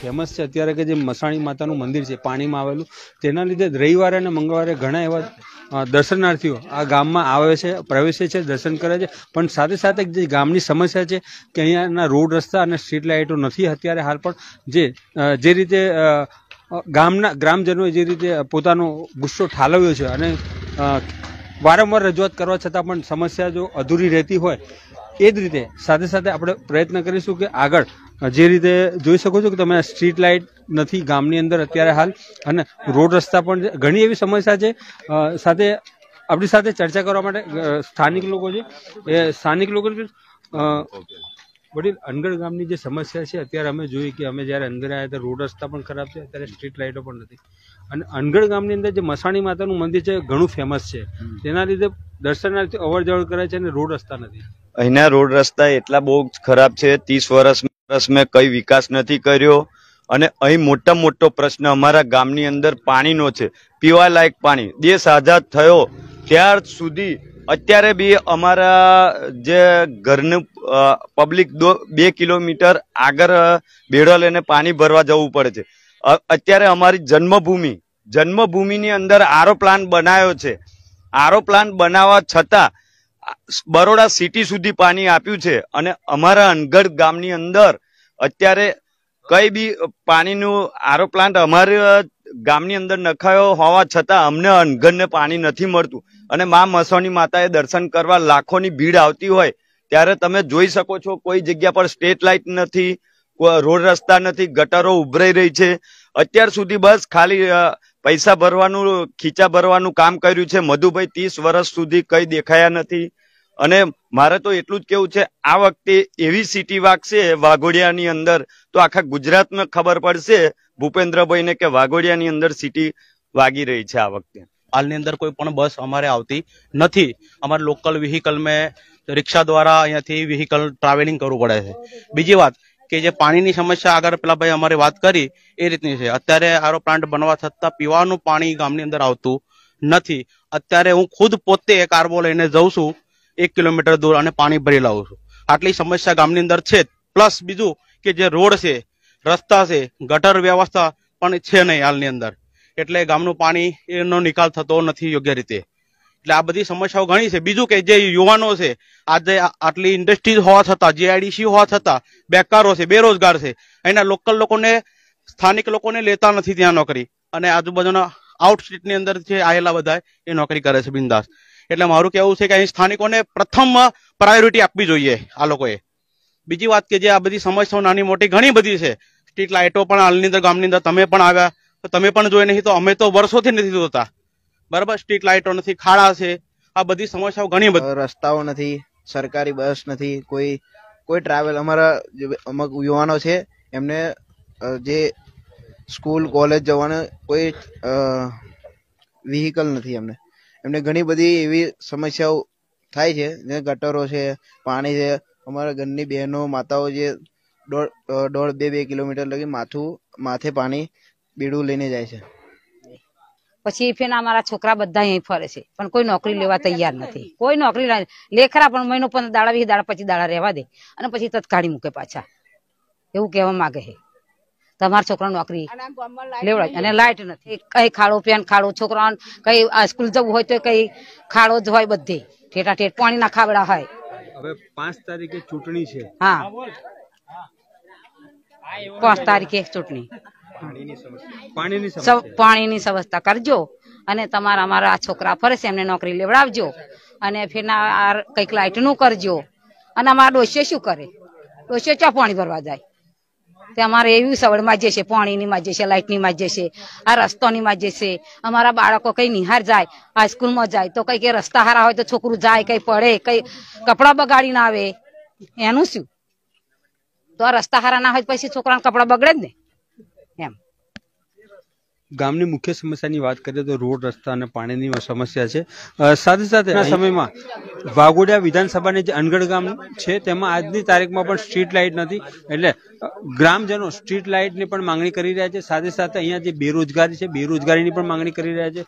famous છે અત્યારે કે જે મસાણી માતાનું મંદિર છે પાણીમાં આવેલું તેના લીધે રવિવારે અને મંગળવારે ઘણા એવા દર્શનાર્થીઓ આ ગામમાં આવે છે પ્રવેશે છે દર્શન કરે છે પણ સાથે સાથે જે ગામની સમસ્યા છે કે અહીંયાના રોડ રસ્તા અને સ્ટ્રીટ લાઇટો નથી અત્યારે હાલ પણ જે જે રીતે ગામના ગ્રામજનોએ જે રીતે પોતાનો ગુસ્સો ઠાલવ્યો છે અને વારંવાર રજૂઆત કરવા છતાં પણ સમસ્યા જો અધૂરી રહેતી હોય એ જ રીતે સાથે સાથે આપણે પ્રયત્ન કરીશું કે આગળ જે રીતે જોઈ શકો છો કે તમે સ્ટ્રીટ લાઇટ નથી ગામની અંદર અત્યારે હાલ અને રોડ રસ્તા પણ ઘણી એવી સમસ્યા છે સાથે આપણી સાથે ચર્ચા કરવા માટે સ્થાનિક લોકો છે એ સ્થાનિક લોકો વડીલ અનગઢ ગામની જે સમસ્યા છે અત્યારે અમે જોઈએ કે અમે જ્યારે અંદર આવ્યા ત્યારે રોડ રસ્તા પણ ખરાબ છે અત્યારે સ્ટ્રીટ લાઇટો પણ નથી અને અનગઢ ગામની અંદર જે મસાણી માતાનું મંદિર છે ઘણું ફેમસ છે તેના લીધે દર્શનાર્થી અવર જવર કરે છે અને રોડ રસ્તા નથી અહીંના રોડ રસ્તા એટલા બહુ ખરાબ છે ત્રીસ વર્ષ મેં કઈ વિકાસ નથી કર્યો અને અહીં મોટા મોટો પ્રશ્ન અમારા ગામની અંદર પાણીનો છે પીવાલાયક પાણી દેશ આઝાદ થયો ત્યાર સુધી અત્યારે બી અમારા જે ઘરનું પબ્લિક દો બે કિલોમીટર આગળ બેડો લઈને પાણી ભરવા જવું પડે છે અત્યારે અમારી જન્મભૂમિ જન્મભૂમિની અંદર આરો પ્લાન્ટ બનાવ્યો છે આરો પ્લાન્ટ બનાવવા છતાં બરોડા સિટી સુધી પાણી આપ્યું છે અને અમારા અનગઢ ગામની અંદર અત્યારે કઈ બી પાણીનું આરો પ્લાન્ટ અમારા ગામની અંદર નખાયો હોવા છતાં અમને અનગઢને પાણી નથી મળતું અને મા મસોની માતાએ દર્શન કરવા લાખોની ભીડ આવતી હોય ત્યારે તમે જોઈ શકો છો કોઈ જગ્યા પર સ્ટ્રેટ લાઇટ નથી રોડ રસ્તા નથી ગટરો ઉભરાઈ રહી છે અત્યાર સુધી બસ ખાલી પૈસા ભરવાનું ખીચા ભરવાનું કામ કર્યું છે મધુભાઈ ત્રીસ વર્ષ સુધી કઈ દેખાયા નથી અને મારે તો એટલું જ કેવું છે આ વખતે એવી સિટી વાગશે વાઘોડિયાની અંદર તો આખા ગુજરાતમાં ખબર પડશે ભૂપેન્દ્રભાઈને કે વાઘોડિયાની અંદર સિટી વાગી રહી છે આ વખતે હાલની અંદર કોઈ પણ બસ અમારે આવતી નથી અમારે લોકલ વ્હીકલ મેં રિક્ષા દ્વારા અહીંયાથી વ્હીકલ ટ્રાવેલિંગ કરવું પડે છે બીજી વાત કે જે પાણીની સમસ્યા આગળ પેલા ભાઈ અમારે વાત કરી એ રીતની છે અત્યારે આરો પ્લાન્ટ બનવા છતાં પીવાનું પાણી ગામની અંદર આવતું નથી અત્યારે હું ખુદ પોતે કાર્બો લઈને જઉં છું એક કિલોમીટર દૂર અને પાણી ભરી લાવું છું આટલી સમસ્યા ગામની અંદર છે પ્લસ બીજું કે જે રોડ છે રસ્તા છે ગટર વ્યવસ્થા પણ છે નહીં હાલની અંદર એટલે ગામનું પાણી એનો નિકાલ થતો નથી યોગ્ય રીતે એટલે આ બધી સમસ્યાઓ ઘણી છે બીજું કે જે યુવાનો છે આજે આટલી ઇન્ડસ્ટ્રીઝ હોવા છતાં જીઆઈડીસી હોવા છતાં બેકારો છે બેરોજગાર છે અહીંના લોકલ લોકોને સ્થાનિક લોકોને લેતા નથી ત્યાં નોકરી અને આજુબાજુના આઉટસ્ટેટની અંદર જે આવેલા બધા એ નોકરી કરે છે બિંદાસ એટલે મારું કહેવું છે કે અહીં સ્થાનિકોને પ્રથમ પ્રાયોરિટી આપવી જોઈએ આ લોકોએ બીજી વાત કે જે આ બધી સમસ્યાઓ નાની મોટી ઘણી બધી છે સ્ટ્રીટ લાઇટો પણ હાલની અંદર ગામની અંદર તમે પણ આવ્યા તો તમે પણ જોઈ નહીં તો અમે તો વર્ષોથી નથી જોતા બરાબર સ્ટ્રીટ લાઇટો નથી ખાડા છે આ બધી સમસ્યાઓ ઘણી બધી રસ્તાઓ નથી સરકારી બસ નથી કોઈ કોઈ ટ્રાવેલ અમારા અમુક યુવાનો છે એમને જે સ્કૂલ કોલેજ જવાનું કોઈ વ્હીકલ નથી એમને એમને ઘણી બધી એવી સમસ્યાઓ થાય છે જે ગટરો છે પાણી છે અમારા ઘરની બહેનો માતાઓ જે દોઢ દોઢ બે બે કિલોમીટર લગી માથું માથે પાણી બીડું લઈને જાય છે પછી ફેન અમારા છોકરા બધા અહીં ફરે છે પણ કોઈ નોકરી લેવા તૈયાર નથી કોઈ નોકરી લેખરા પણ મહિનો પણ દાડા વીસ દાડા પછી દાડા રહેવા દે અને પછી તત્કાળી મૂકે પાછા એવું કહેવા માંગે છે તમારા છોકરા નોકરી લેવડાય અને લાઈટ નથી કઈ ખાડો પેન ખાડો છોકરા કઈ સ્કૂલ જવું હોય તો કઈ ખાડો જ હોય બધે ઠેઠા ઠેઠ પાણી ના ખાવડા હોય હવે પાંચ તારીખે ચૂંટણી છે હા પાંચ તારીખે ચૂંટણી પાણીની વ્યવસ્થા કરજો અને તમારા અમારા છોકરા ફરશે એમને નોકરી લેવડાવજો અને ફિરના કંઈક લાઇટનું કરજો અને અમારા ડોસીએ શું કરે ડોસીએ ચા પાણી ભરવા જાય તે અમારે એવી સવડ માજે છે પાણીની માજે છે લાઇટની માજે છે આ રસ્તોની માજે છે અમારા બાળકો કઈ નિહાર જાય હાઈસ્કૂલમાં જાય તો કઈ કઈ રસ્તા હારા હોય તો છોકરું જાય કઈ પડે કઈ કપડાં બગાડીને આવે એનું શું તો આ રસ્તા હારા ના હોય પછી છોકરાને કપડા બગડે જ ને એમ ગામની મુખ્ય સમસ્યાની વાત કરીએ તો રોડ રસ્તા અને પાણીની સમસ્યા છે સાથે સાથે આ સમયમાં વાઘોડિયા વિધાનસભાની જે અનગઢ ગામ છે તેમાં આજની તારીખમાં પણ સ્ટ્રીટ લાઇટ નથી એટલે ગ્રામજનો સ્ટ્રીટ લાઇટની પણ માંગણી કરી રહ્યા છે સાથે સાથે અહીંયા જે બેરોજગારી છે બેરોજગારીની પણ માંગણી કરી રહ્યા છે